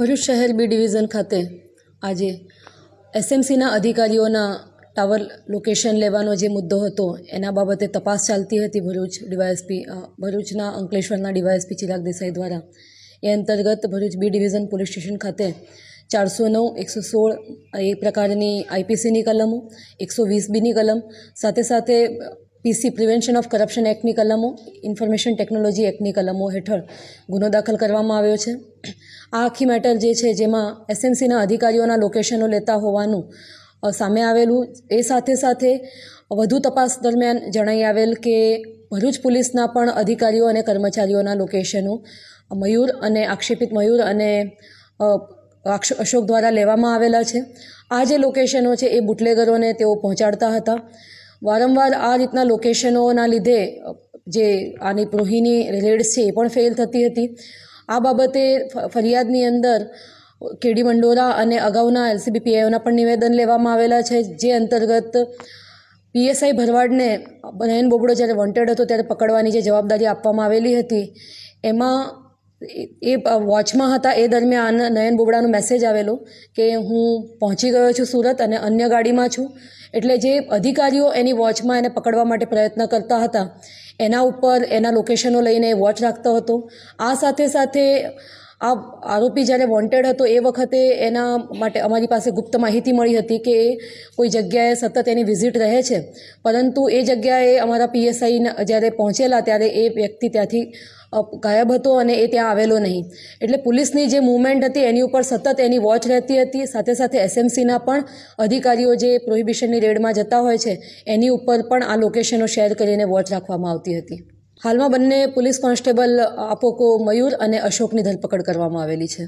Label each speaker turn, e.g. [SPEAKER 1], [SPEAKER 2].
[SPEAKER 1] ભરૂચ શહેર B division ખાતે આજે એસએમસીના અધિકારીઓના ટાવર લોકેશન લેવાનો જે મુદ્દો હતો એના બાબતે તપાસ ચાલતી હતી ભરૂચ ડીવાયએસપી ભરૂચના અંકલેશ્વરના ડીવાયએસપી ચિરાગ દેસાઈ દ્વારા એ અંતર્ગત Bharuch B division police station ખાતે ચારસો નવ એકસો સોળ એ પ્રકારની આઈપીસીની કલમો એકસો વીસ બીની કલમ સાથે સાથે પીસી પ્રિવેન્શન ઓફ કરપ્શન એક્ટની કલમો ઇન્ફોર્મેશન ટેકનોલોજી એક્ટની કલમો હેઠળ ગુનો દાખલ કરવામાં આવ્યો છે આ આખી મેટર જે છે જેમાં એસએમસીના અધિકારીઓના લોકેશનો લેતા હોવાનું સામે આવેલું એ સાથે સાથે વધુ તપાસ દરમિયાન જણાઈ આવેલ કે ભરૂચ પોલીસના પણ અધિકારીઓ અને કર્મચારીઓના લોકેશનો મયુર અને આક્ષેપિત મયુર અને અશોક દ્વારા લેવામાં આવેલા છે આ જે લોકેશનો છે એ બુટલેગરોને તેઓ પહોંચાડતા હતા વારંવાર આ રીતના લોકેશનોના લીધે જે આની પ્રોહીની રેડ્સ છે એ પણ ફેલ થતી હતી આ બાબતે ફરિયાદની અંદર કેડી મંડોરા અને અગાઉના એલસીબીપીઆઈઓના પણ નિવેદન લેવામાં આવેલા છે જે અંતર્ગત પીએસઆઈ ભરવાડને નયન બોબડો જ્યારે વોન્ટેડ હતો ત્યારે પકડવાની જે જવાબદારી આપવામાં આવેલી હતી એમાં એ વોચમાં હતા એ દરમિયાન નયન બોબડાનો મેસેજ આવેલો કે હું પહોંચી ગયો છું સુરત અને અન્ય ગાડીમાં છું એટલે જે અધિકારીઓ એની વોચમાં એને પકડવા માટે પ્રયત્ન કરતા હતા એના ઉપર એના લોકેશનો લઈને વોચ રાખતો હતો આ સાથે સાથે આ આરોપી જ્યારે વોન્ટેડ હતો એ વખતે એના માટે અમારી પાસે ગુપ્ત માહિતી મળી હતી કે કોઈ જગ્યાએ સતત એની વિઝિટ રહે છે પરંતુ એ જગ્યાએ અમારા પીએસઆઈ જ્યારે પહોંચેલા ત્યારે એ વ્યક્તિ ત્યાંથી ગાયબ હતો અને એ ત્યાં આવેલો નહીં એટલે પોલીસની જે મુવમેન્ટ હતી એની ઉપર સતત એની વોચ રહેતી હતી સાથે સાથે એસએમસીના પણ અધિકારીઓ જે પ્રોહિબિશનની રેડમાં જતા હોય છે એની ઉપર પણ આ લોકેશનો શેર કરીને વોચ રાખવામાં આવતી હતી હાલમાં બંને પોલીસ કોન્સ્ટેબલ આપોકો મયુર અને અશોકની ધરપકડ કરવામાં આવેલી છે